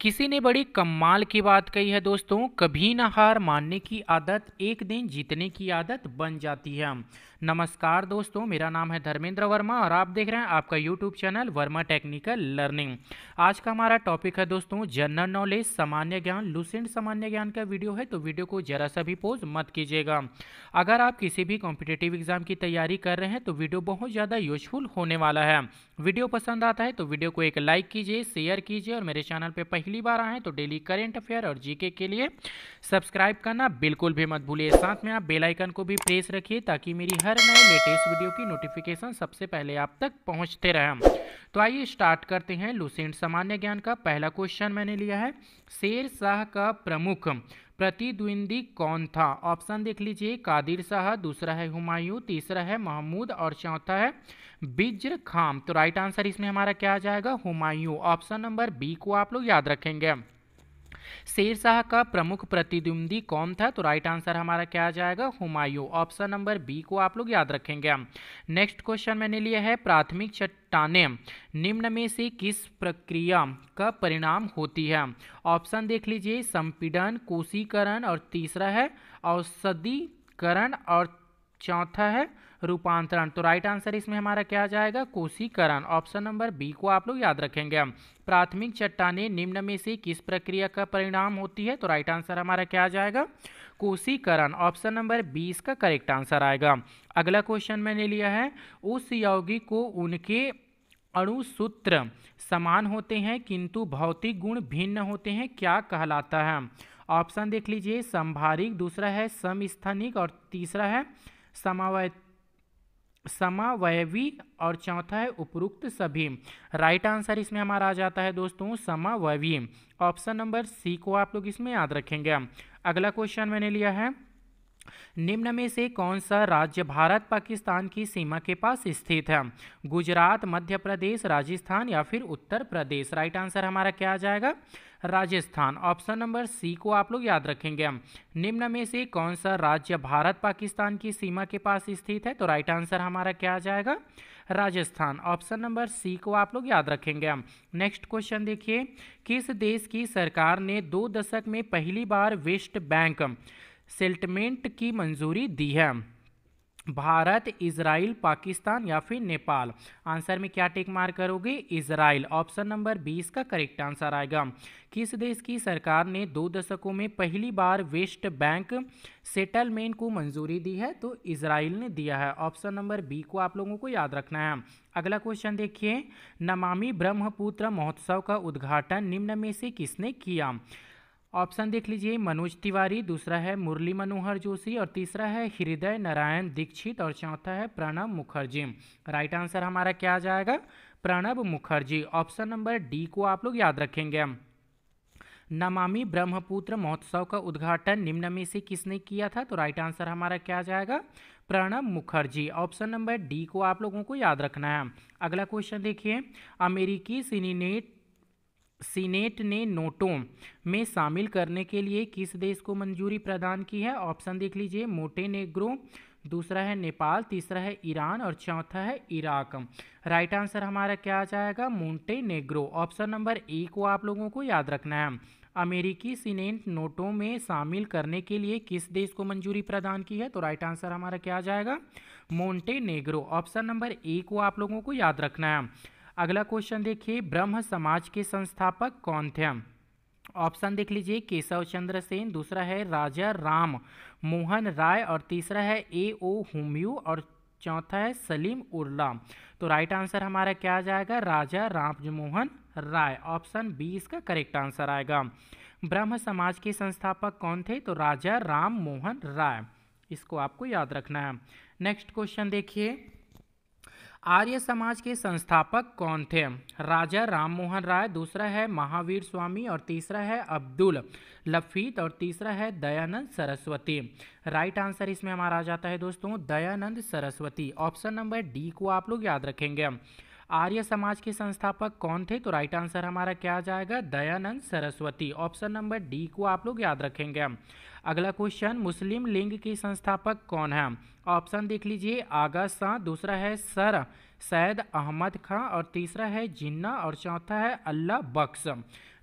किसी ने बड़ी कमाल की बात कही है दोस्तों कभी ना हार मानने की आदत एक दिन जीतने की आदत बन जाती है नमस्कार दोस्तों मेरा नाम है धर्मेंद्र वर्मा और आप देख रहे हैं आपका YouTube channel Verma technical learning आज का हमारा टॉपिक है दोस्तों जनरल नॉलेज सामान्य ज्ञान लूसेंट सामान्य ज्ञान का वीडियो है तो वीडियो को जरा सा भी पोज मत कीजिएगा अगर आप किसी भी कॉम्पिटेटिव एग्जाम की तैयारी कर रहे हैं तो वीडियो बहुत ज़्यादा यूजफुल होने वाला है वीडियो पसंद आता है तो वीडियो को एक लाइक कीजिए शेयर कीजिए और मेरे चैनल पर पहली बार आएँ तो डेली करेंट अफेयर और जी के लिए सब्सक्राइब करना बिल्कुल भी मत भूलिए साथ में आप बेलाइकन को भी प्रेस रखिए ताकि मेरी हर हर नए लेटेस्ट वीडियो की नोटिफिकेशन सबसे पहले आप तक पहुंचते रहे हम तो आइए स्टार्ट करते हैं लुसेंट सामान्य ज्ञान का पहला क्वेश्चन मैंने लिया है शेर शाह का प्रमुख प्रतिद्वंदी कौन था ऑप्शन देख लीजिए कादिर शाह दूसरा है हुमायूं तीसरा है महमूद और चौथा है बिज्र खाम तो राइट आंसर इसमें हमारा क्या आ जाएगा हुमायूं ऑप्शन नंबर बी को आप लोग याद रखेंगे शेरशाह का प्रमुख प्रतिद्वंदी कौन था तो राइट आंसर हमारा क्या आ जाएगा हुमायूं ऑप्शन नंबर बी को आप लोग याद रखेंगे नेक्स्ट क्वेश्चन मैंने लिया है प्राथमिक चट्टाने निम्न में से किस प्रक्रिया का परिणाम होती है ऑप्शन देख लीजिए संपीडन कोशीकरण और तीसरा है औषधिकरण और चौथा है रूपांतरण तो राइट आंसर इसमें हमारा क्या आ जाएगा कोशीकरण ऑप्शन नंबर बी को आप लोग याद रखेंगे प्राथमिक चट्टाने निम्न में से किस प्रक्रिया का परिणाम होती है तो राइट आंसर हमारा क्या आ जाएगा कोशीकरण ऑप्शन नंबर बी इसका करेक्ट आंसर आएगा अगला क्वेश्चन मैंने लिया है उस यौगिक को उनके अणुसूत्र समान होते हैं किंतु भौतिक गुण भिन्न होते हैं क्या कहलाता है ऑप्शन देख लीजिए संभारिक दूसरा है समस्थानिक और तीसरा है समावय समावयवी और चौथा है उपरुक्त सभी राइट आंसर इसमें हमारा आ जाता है दोस्तों समावयवी ऑप्शन नंबर सी को आप लोग इसमें याद रखेंगे अगला क्वेश्चन मैंने लिया है निम्न में से कौन सा राज्य भारत पाकिस्तान की सीमा के पास स्थित है गुजरात मध्य प्रदेश राजस्थान या फिर उत्तर प्रदेश राइट आंसर हमारा क्या आ जाएगा राजस्थान ऑप्शन नंबर सी को आप लोग याद रखेंगे हम निम्न में से कौन सा राज्य भारत पाकिस्तान की सीमा के पास स्थित है तो राइट आंसर हमारा क्या आ जाएगा राजस्थान ऑप्शन नंबर सी को आप लोग याद रखेंगे हम नेक्स्ट क्वेश्चन देखिए किस देश की सरकार ने दो दशक में पहली बार वेस्ट बैंक सेटमेंट की मंजूरी दी है भारत इसराइल पाकिस्तान या फिर नेपाल आंसर में क्या टेक मार करोगे इसराइल ऑप्शन नंबर बी का करेक्ट आंसर आएगा किस देश की सरकार ने दो दशकों में पहली बार वेस्ट बैंक सेटलमेंट को मंजूरी दी है तो इसराइल ने दिया है ऑप्शन नंबर बी को आप लोगों को याद रखना है अगला क्वेश्चन देखिए नमामि ब्रह्मपुत्र महोत्सव का उद्घाटन निम्न में से किसने किया ऑप्शन देख लीजिए मनोज तिवारी दूसरा है मुरली मनोहर जोशी और तीसरा है हृदय नारायण दीक्षित और चौथा है प्रणब मुखर्जी राइट आंसर हमारा क्या आ जाएगा Pranab Mukherjee option number D को आप लोग याद रखेंगे नमामि ब्रह्मपुत्र महोत्सव का उद्घाटन निम्न में से किसने किया था तो राइट आंसर हमारा क्या आ जाएगा Pranab Mukherjee option number D को आप लोगों को याद रखना है अगला क्वेश्चन देखिए अमेरिकी सिनेट सीनेट ने नोटों में शामिल करने के लिए किस देश को मंजूरी प्रदान की है ऑप्शन देख लीजिए मोटेनेग्रो दूसरा है नेपाल तीसरा है ईरान और चौथा है इराक राइट आंसर हमारा क्या आ जाएगा नेग्रो ऑप्शन नंबर ए को आप लोगों को याद रखना है अमेरिकी सीनेट नोटों में शामिल करने के लिए किस देश को मंजूरी प्रदान की है तो राइट आंसर हमारा क्या आ जाएगा नेग्रो ऑप्शन नंबर ए को आप लोगों को याद रखना है अगला क्वेश्चन देखिए ब्रह्म समाज के संस्थापक कौन थे ऑप्शन देख लीजिए केशव चंद्र सेन दूसरा है राजा राम मोहन राय और तीसरा है ए ओ हुमयू और चौथा है सलीम उर्ला तो राइट आंसर हमारा क्या आ जाएगा राजा राममोहन राय ऑप्शन बी इसका करेक्ट आंसर आएगा ब्रह्म समाज के संस्थापक कौन थे तो राजा राम मोहन राय इसको आपको याद रखना है नेक्स्ट क्वेश्चन देखिए आर्य समाज के संस्थापक कौन थे राजा राममोहन राय दूसरा है महावीर स्वामी और तीसरा है अब्दुल लफीत और तीसरा है दयानंद सरस्वती राइट आंसर इसमें हमारा आ जाता है दोस्तों Dayanand Saraswati option number D को आप लोग याद रखेंगे आर्य समाज के संस्थापक कौन थे तो राइट आंसर हमारा क्या आ जाएगा Dayanand Saraswati option number D को आप लोग याद रखेंगे अगला क्वेश्चन मुस्लिम लीग के संस्थापक कौन है ऑप्शन देख लीजिए आगा शाह दूसरा है सर सैद अहमद खां और तीसरा है जिन्ना और चौथा है अल्लाह बख्स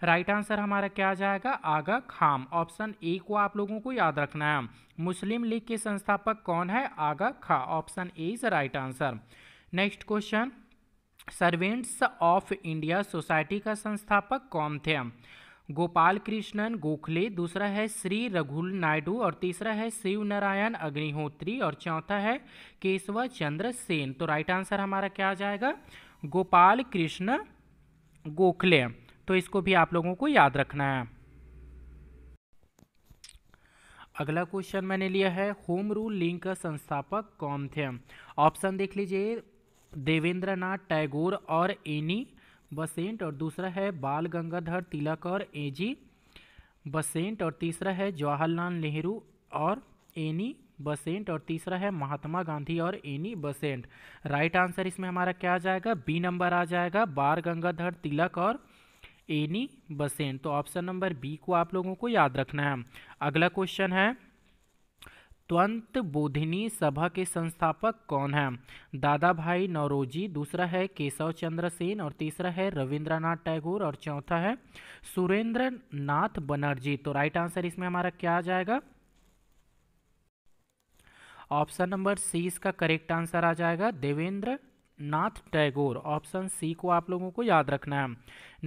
राइट आंसर हमारा क्या आ जाएगा आगा खाम ऑप्शन ए को आप लोगों को याद रखना है मुस्लिम लीग के संस्थापक कौन है Aga Khan option A is right answer next question servants of India society का संस्थापक कौन थे गोपाल कृष्णन गोखले दूसरा है श्री रघुल नायडू और तीसरा है शिव नारायण अग्निहोत्री और चौथा है केशव चंद्र सेन तो राइट आंसर हमारा क्या आ जाएगा गोपाल कृष्ण गोखले तो इसको भी आप लोगों को याद रखना है अगला क्वेश्चन मैंने लिया है होम रूल लिंक का संस्थापक कौन थे ऑप्शन देख लीजिए देवेंद्र नाथ टैगोर और एनी बसेंट और दूसरा है बाल गंगाधर तिलक और एजी बसेंट और तीसरा है जवाहरलाल नेहरू और एनी बसेंट और तीसरा है महात्मा गांधी और एनी बसेंट राइट आंसर इसमें हमारा क्या आ जाएगा बी नंबर आ जाएगा बाल गंगाधर तिलक और एनी बसेंट तो ऑप्शन नंबर बी को आप लोगों को याद रखना है अगला क्वेश्चन है त्वंत बोधिनी सभा के संस्थापक कौन हैं दादा भाई नौरोजी दूसरा है केशव चंद्र सेन और तीसरा है रविंद्रनाथ टैगोर और चौथा है सुरेंद्र नाथ बनर्जी तो राइट आंसर इसमें हमारा क्या आ जाएगा ऑप्शन नंबर सी इसका करेक्ट आंसर आ जाएगा देवेंद्र नाथ टैगोर ऑप्शन सी को आप लोगों को याद रखना है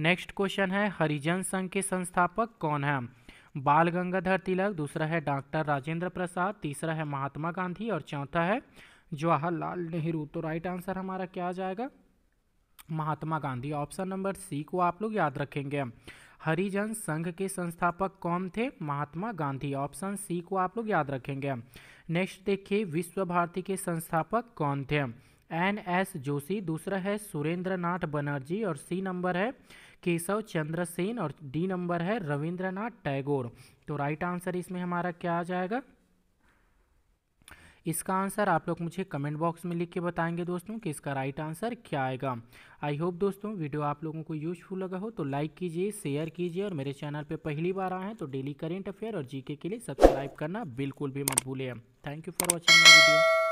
नेक्स्ट क्वेश्चन है हरिजन संघ के संस्थापक कौन है बाल गंगाधर तिलक दूसरा है डॉक्टर राजेंद्र प्रसाद तीसरा है महात्मा गांधी और चौथा है जवाहरलाल नेहरू तो राइट आंसर हमारा क्या आ जाएगा Mahatma Gandhi option number C को आप लोग याद रखेंगे हरिजन संघ के संस्थापक कौन थे महात्मा गांधी ऑप्शन सी को आप लोग याद रखेंगे नेक्स्ट देखिए विश्व भारती के संस्थापक कौन थे एन एस जोशी दूसरा है सुरेंद्र नाथ बनर्जी और सी नंबर है केशव चंद्र सेन और डी नंबर है रविंद्रनाथ टैगोर तो राइट आंसर इसमें हमारा क्या आ जाएगा इसका आंसर आप लोग मुझे कमेंट बॉक्स में लिख के बताएंगे दोस्तों कि इसका राइट आंसर क्या आएगा आई होप दोस्तों वीडियो आप लोगों को यूजफुल लगा हो तो लाइक कीजिए शेयर कीजिए और मेरे चैनल पे पहली बार आए हैं तो डेली करेंट अफेयर और जीके के लिए सब्सक्राइब करना बिल्कुल भी मत भूलें thank you for watching my video